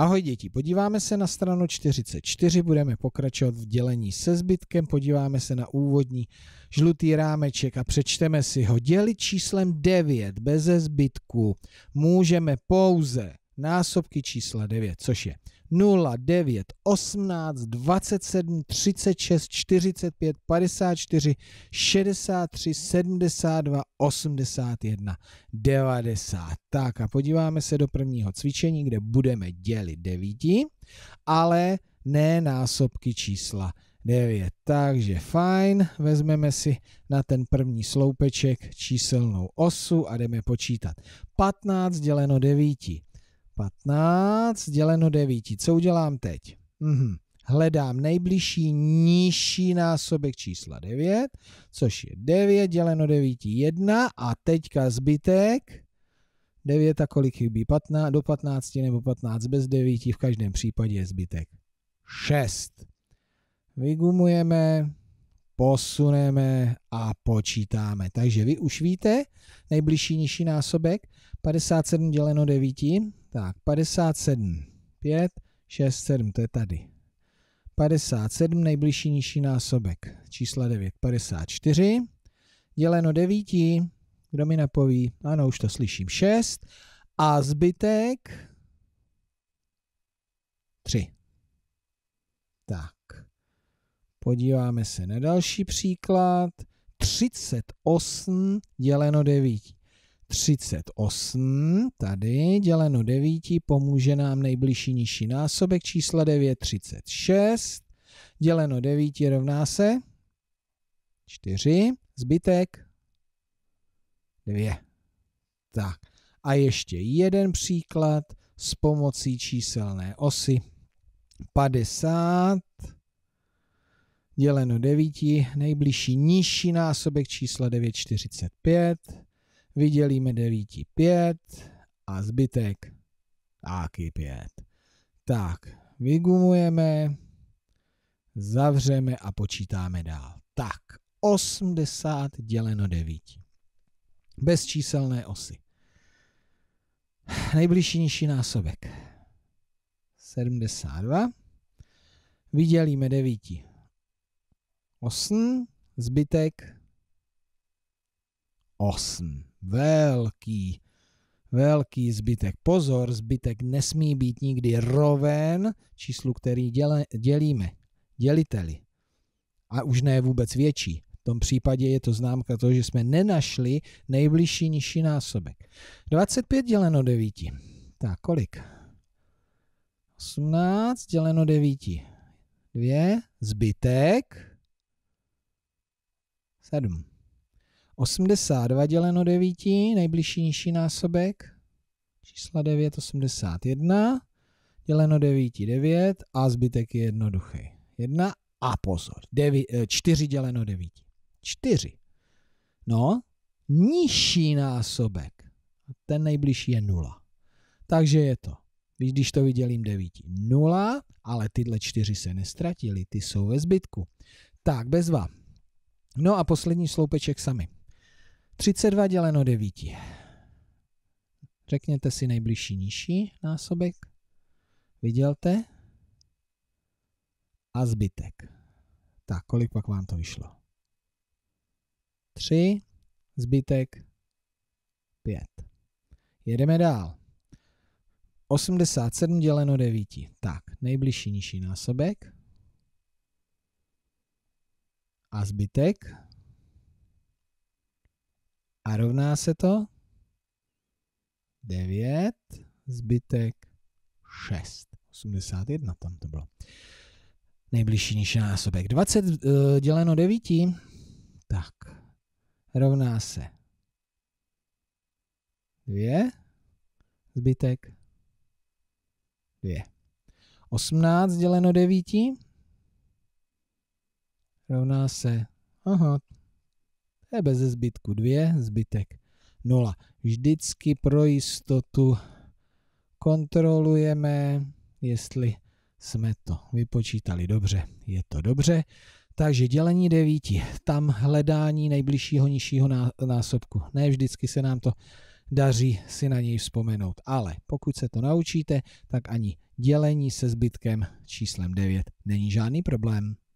Ahoj děti, podíváme se na stranu 44, budeme pokračovat v dělení se zbytkem, podíváme se na úvodní žlutý rámeček a přečteme si ho. Dělit číslem 9 beze zbytku můžeme pouze násobky čísla 9, což je 0, 9, 18, 27, 36, 45, 54, 63, 72, 81, 90. Tak a podíváme se do prvního cvičení, kde budeme dělit 9, ale ne násobky čísla 9. Takže fajn, vezmeme si na ten první sloupeček číselnou osu a jdeme počítat. 15 děleno 9. 15 děleno 9. Co udělám teď? Mhm. Hledám nejbližší nižší násobek čísla 9, což je 9 děleno 9, 1 a teďka zbytek 9 a kolik chybí 15, do 15 nebo 15 bez 9, v každém případě je zbytek 6. Vygumujeme, posuneme a počítáme. Takže vy už víte, nejbližší nižší násobek, 57 děleno 9, tak 57, 5, 6, 7, to je tady. 57, nejbližší nižší násobek, čísla 9, 54, děleno 9, kdo mi napoví, ano, už to slyším, 6, a zbytek 3. Tak. Podíváme se na další příklad. 38 děleno 9. 38, tady děleno 9, pomůže nám nejbližší nižší násobek čísla 9, 36. Děleno 9 rovná se 4, zbytek 2. Tak a ještě jeden příklad s pomocí číselné osy. 50 děleno 9, nejbližší nižší násobek čísla 945, vydělíme 9 5 a zbytek taky 5. Tak, vygumujeme, zavřeme a počítáme dál. Tak, 80 děleno 9. Bez číselné osy. Nejbližší nižší násobek. 72. Vydělíme 9. 8, zbytek 8. Velký, velký zbytek. Pozor, zbytek nesmí být nikdy roven číslu, který děle, dělíme, děliteli. A už ne vůbec větší. V tom případě je to známka toho, že jsme nenašli nejbližší nižší násobek. 25 děleno 9. Tak, kolik? 18 děleno 9. 2, zbytek 7. 82 děleno 9, nejbližší nižší násobek, čísla 9, 81, děleno 9, 9 a zbytek je jednoduchý. 1 a pozor, 9, 4 eh, děleno 9. 4. No, nižší násobek, ten nejbližší je 0. Takže je to, když to vydělím 9, 0, ale tyhle 4 se nestratily, ty jsou ve zbytku. Tak, bez vám. No a poslední sloupeček sami. 32 děleno 9. Řekněte si nejbližší nižší násobek. Vidělte. A zbytek. Tak, kolik pak vám to vyšlo? 3, zbytek 5. Jedeme dál. 87 děleno 9. Tak, nejbližší nižší násobek a zbytek. A rovná se to 9, zbytek 6. 81 tam to bylo. Nejbližší nižší násobek. 20 eh, děleno 9, tak rovná se 2, zbytek 2. 18 děleno 9, rovná se, aha, to je bez zbytku 2, zbytek 0. Vždycky pro jistotu kontrolujeme, jestli jsme to vypočítali dobře. Je to dobře. Takže dělení devíti, tam hledání nejbližšího nižšího násobku. Ne vždycky se nám to daří si na něj vzpomenout, ale pokud se to naučíte, tak ani dělení se zbytkem číslem 9 není žádný problém.